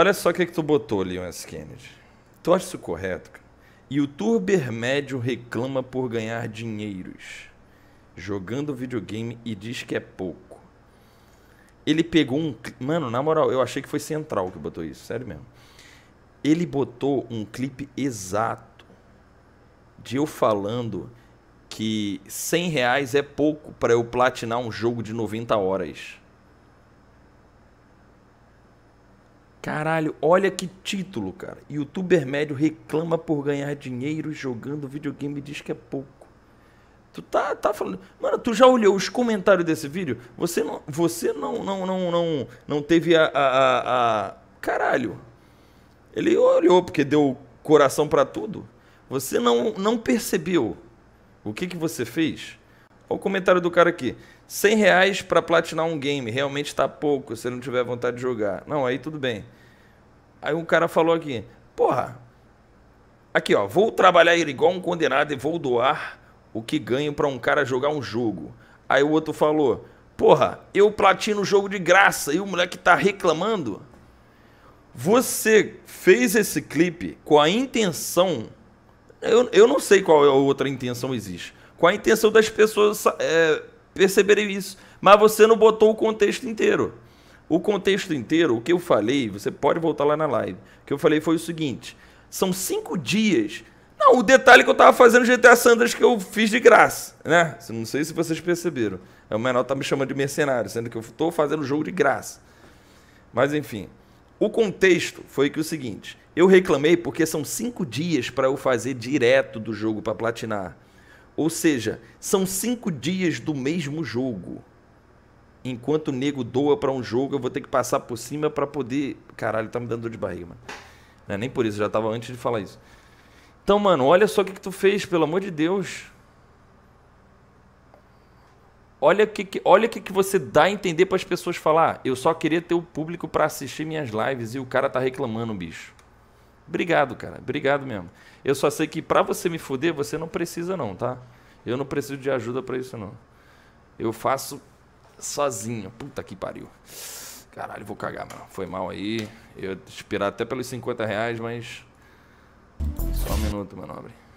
Olha só o que, é que tu botou, Leon S. Kennedy. Tu acha isso correto? Youtuber médio reclama por ganhar dinheiros jogando videogame e diz que é pouco. Ele pegou um. Mano, na moral, eu achei que foi Central que botou isso, sério mesmo. Ele botou um clipe exato de eu falando que 100 reais é pouco para eu platinar um jogo de 90 horas. Caralho, olha que título, cara. Youtuber médio reclama por ganhar dinheiro jogando videogame e diz que é pouco. Tu tá, tá falando. Mano, tu já olhou os comentários desse vídeo? Você não, você não, não, não, não, não teve a, a, a... Caralho. Ele olhou porque deu coração para tudo. Você não, não percebeu o que, que você fez? Olha o comentário do cara aqui. 100 reais para platinar um game, realmente está pouco se não tiver vontade de jogar. Não, aí tudo bem. Aí um cara falou aqui, porra, aqui ó, vou trabalhar ele igual um condenado e vou doar o que ganho para um cara jogar um jogo. Aí o outro falou, porra, eu platino o jogo de graça e o moleque tá reclamando. Você fez esse clipe com a intenção. Eu, eu não sei qual é a outra intenção existe com a intenção das pessoas é, perceberem isso. Mas você não botou o contexto inteiro. O contexto inteiro, o que eu falei, você pode voltar lá na live. O que eu falei foi o seguinte: são cinco dias. Não, o detalhe que eu estava fazendo GTA Sanders que eu fiz de graça, né? Não sei se vocês perceberam. É O menor tá me chamando de mercenário, sendo que eu estou fazendo o jogo de graça. Mas enfim, o contexto foi que o seguinte: eu reclamei porque são cinco dias para eu fazer direto do jogo para platinar. Ou seja, são cinco dias do mesmo jogo. Enquanto o nego doa para um jogo, eu vou ter que passar por cima para poder. Caralho, tá me dando dor de barriga, mano. É, nem por isso, já tava antes de falar isso. Então, mano, olha só o que, que tu fez, pelo amor de Deus. Olha o que, que, olha que, que você dá a entender para as pessoas falar. Ah, eu só queria ter o público para assistir minhas lives e o cara tá reclamando, bicho. Obrigado, cara. Obrigado mesmo. Eu só sei que para você me fuder, você não precisa não, tá? Eu não preciso de ajuda para isso não. Eu faço sozinho. Puta que pariu. Caralho, vou cagar, mano. Foi mal aí. Eu esperar até pelos 50 reais, mas. Só um minuto, meu nobre.